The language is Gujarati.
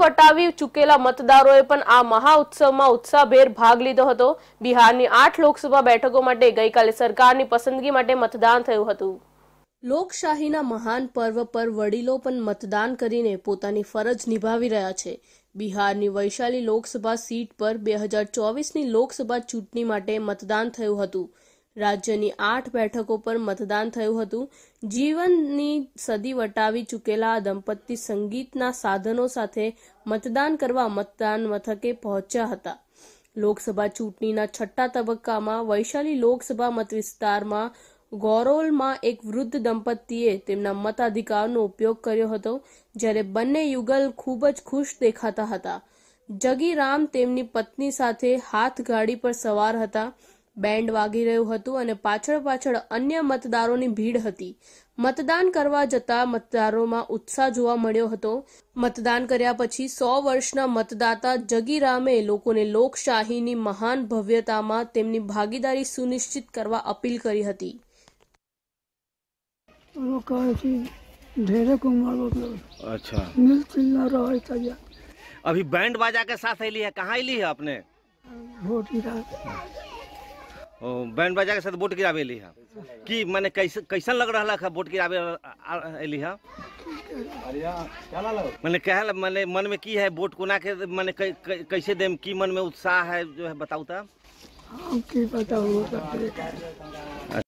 વટાવી ચૂકેલા મતદારોએ પણ આ મહાઉત્સવમાં ઉત્સાહભેર ભાગ લીધો હતો બિહારની આઠ લોકસભા બેઠકો માટે ગઈકાલે સરકારની પસંદગી માટે મતદાન થયું હતું લોકશાહીના મહાન પર્વ પર વડીલો પણ મતદાન કરીને પોતાની ફરજ નિભાવી રહ્યા છે બિહારની વૈશાલી લોકસભા સીટ પર બે હજાર ચોવીસની લોકસભા ચૂંટણી માટે મતદાન થયું હતું રાજ્યની 8 બેઠકો પર મતદાન થયું હતું જીવનની સદી વટાવી ચૂકેલા આ દંપતી સંગીતના સાધનો સાથે મતદાન કરવા મતદાન મથકે પહોંચ્યા હતા લોકસભા ચૂંટણીના છઠ્ઠા તબક્કામાં વૈશાલી લોકસભા મતવિસ્તારમાં ગોરોલમાં એક વૃદ્ધ દંપતીએ તેમનો મત અધિકારનો ઉપયોગ કર્યો હતો જ્યારે બંને યુગલ ખૂબ જ ખુશ દેખાતા હતા જગીરામ તેમની પત્ની સાથે હાથ ગાડી પર સવાર હતા बैंड वागी रहयो होतो અને પાછળ પાછળ અન્ય મતદારોની ભીડ હતી મતદાન કરવા જતાં મતારોમાં ઉત્સાહ જોવા મળ્યો હતો મતદાન કર્યા પછી 100 વર્ષના મતદાતા જગીરામે લોકોને લોકશાહીની મહાન ભવ્યતામાં તેમની ભાગીદારી સુનિશ્ચિત કરવા અપીલ કરી હતી वो कह रही थे ढेर कोमड़ो अच्छा बिल्कुल राय का अभी बैंड बाजा के साथ आई ली कहां आई ली आपने वोट ही रहा अं, बैंड बाजा के साथ वोट गिरावे अली है कि मैंने कैसन लग रहा है वोट गिरावे अली है मैंने कह मैंने मन में की है वोट कोना के मैंने कैसे देम की मन में उत्साह है जो है बताऊ तो बताऊ